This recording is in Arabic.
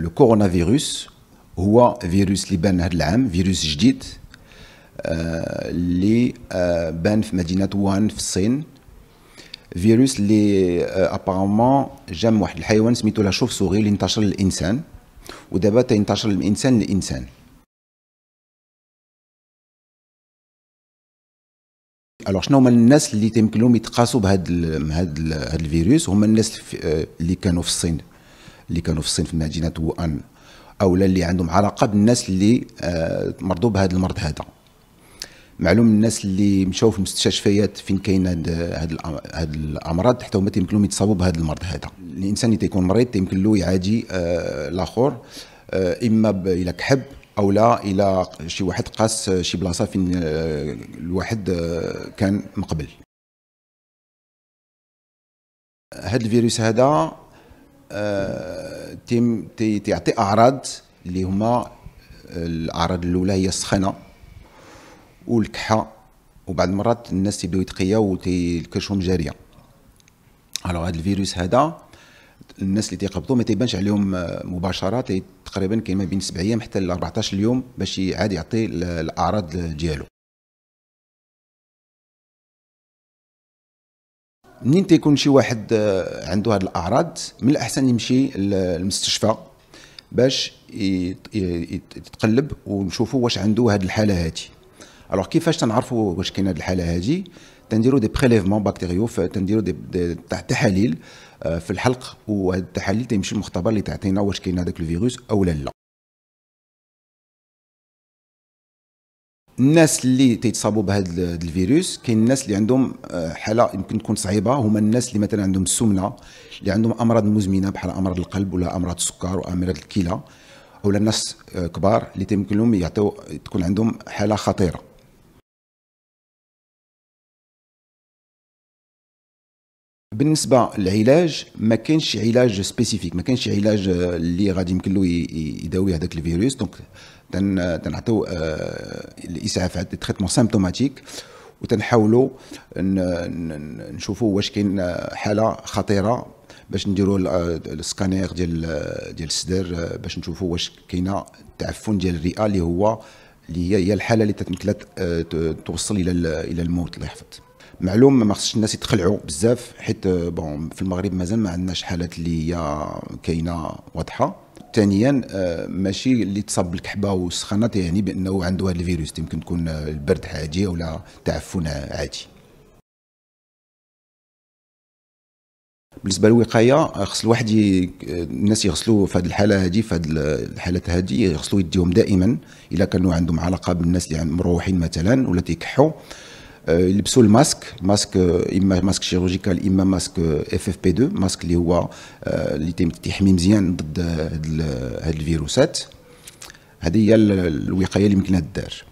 لو كورونا فيروس هو فيروس اللي بان هذا العام فيروس جديد اللي بان في مدينه وان في الصين فيروس اللي ابارامون جام واحد الحيوان سميتو لا شوف سوغي اللي انتشر للانسان ودابا تنتشر من انسان لانسان الوغ شنو هما الناس اللي تيمكن لهم يتقاسوا بهذا هذا الفيروس هما الناس اللي كانوا في الصين اللي كانوا في الصين في مدينه ووان اولا اللي عندهم علاقه بالناس اللي آه، مرضوا بهذا المرض هذا معلوم الناس اللي مشاو في المستشفيات فين كاين هاد هاد الامراض حتى هما لهم يتصابوا بهذا المرض هذا الانسان اللي تيكون مريض تيمكن له يعادي آه الاخر آه اما الى كحب او لا الى شي واحد قاس شي بلاصه فين آه الواحد آه، كان مقبل هاد الفيروس هذا آه، تيم تيعطي اعراض اللي هما آه، الاعراض الاولى هي السخانه والكحه وبعض المرات الناس تيبداو يتقياو وتيكشهم جاريه الوغ هذا الفيروس هذا الناس اللي تيقبضوا ما تيبانش عليهم آه، مباشره تقريبا كاين ما بين 7 ايام حتى ل 14 يوم باش عاد يعطي الاعراض ديالو منين تيكون شي واحد آه، عنده هاد الاعراض من الاحسن يمشي للمستشفى باش يتقلب ونشوفوا واش عنده هاد الحاله هادي الوغ كيفاش تنعرفوا واش كاين هاد الحاله هادي تنديروا دي بريليفمون باكتيريو تنديروا دي تحاليل آه، في الحلق وهاد التحاليل تيمشي المختبر اللي تعطينا واش كاين هذاك الفيروس او لا لا الناس اللي تيتصابوا بهذا الفيروس كاين الناس اللي عندهم آه، حاله يمكن تكون صعيبه هما الناس اللي مثلا عندهم السمنه اللي عندهم امراض مزمنه بحال امراض القلب ولا امراض السكر وامراض الكلى ولا الناس آه، كبار اللي تيمكن لهم يعطيو تكون عندهم حاله خطيره بالنسبه للعلاج ما كانش علاج سبيسيفيك ما كانش علاج آه، اللي غادي يمكن له يداوي هذاك الفيروس دونك تنعطيو آه، الاسعافات تريتمون سيمبتوماتيك وتنحاولوا نشوفوا واش كاين آه، حاله خطيره باش نديروا السكانير ديال ديال الصدر باش نشوفوا واش كاينه تعفن ديال الرئه اللي هو اللي هي الحاله اللي تتمثل توصل الى الى الموت الله يحفظك معلوم ما خصش الناس يتخلعوا بزاف حيت آه، بون في المغرب مازال ما عندناش حالات اللي هي كاينه واضحه ثانيا آه، ماشي اللي تصاب بالكحبه والسخانه يعني بانه عنده هذا الفيروس يمكن تكون البرد عادي ولا تعفن عادي بالنسبه للوقايه آه، خص الواحد ي... الناس يغسلوا في هذه الحاله هذه في هذه الحالات هذه يغسلوا يديهم دائما الا كانوا عندهم علاقه بالناس اللي مروحين مثلا ولا تيكحوا يلبسوا الماسك ماسك اما ماسك شيروجيكال اما ماسك اف اف بي 2 ماسك اللي هو اللي تيحمي مزيان ضد هاد الفيروسات هذه هي الوقايه اللي يمكنها دار